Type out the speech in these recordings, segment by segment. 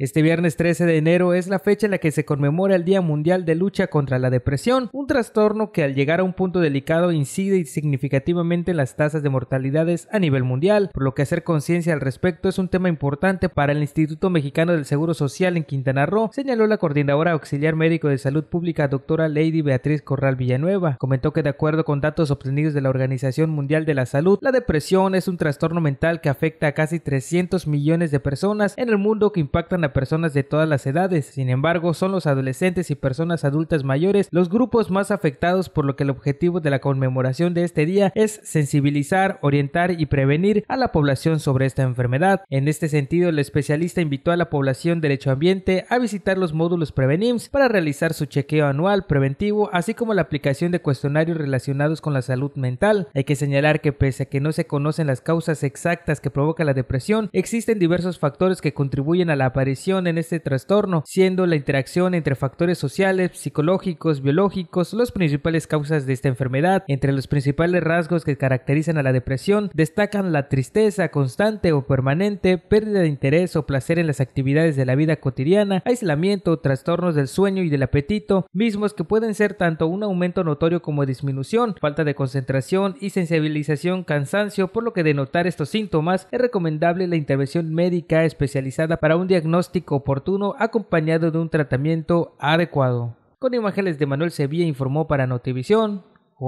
Este viernes 13 de enero es la fecha en la que se conmemora el Día Mundial de Lucha contra la Depresión, un trastorno que al llegar a un punto delicado incide significativamente en las tasas de mortalidades a nivel mundial, por lo que hacer conciencia al respecto es un tema importante para el Instituto Mexicano del Seguro Social en Quintana Roo, señaló la coordinadora auxiliar médico de salud pública doctora Lady Beatriz Corral Villanueva. Comentó que de acuerdo con datos obtenidos de la Organización Mundial de la Salud, la depresión es un trastorno mental que afecta a casi 300 millones de personas en el mundo que impactan a personas de todas las edades. Sin embargo, son los adolescentes y personas adultas mayores los grupos más afectados por lo que el objetivo de la conmemoración de este día es sensibilizar, orientar y prevenir a la población sobre esta enfermedad. En este sentido, el especialista invitó a la población del derecho ambiente a visitar los módulos Prevenims para realizar su chequeo anual preventivo, así como la aplicación de cuestionarios relacionados con la salud mental. Hay que señalar que pese a que no se conocen las causas exactas que provoca la depresión, existen diversos factores que contribuyen a la aparición en este trastorno, siendo la interacción entre factores sociales, psicológicos, biológicos, los principales causas de esta enfermedad. Entre los principales rasgos que caracterizan a la depresión destacan la tristeza constante o permanente, pérdida de interés o placer en las actividades de la vida cotidiana, aislamiento, trastornos del sueño y del apetito, mismos que pueden ser tanto un aumento notorio como disminución, falta de concentración y sensibilización, cansancio, por lo que denotar estos síntomas es recomendable la intervención médica especializada para un diagnóstico oportuno acompañado de un tratamiento adecuado. Con imágenes de Manuel Sevilla informó para Notivisión,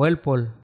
el Pol.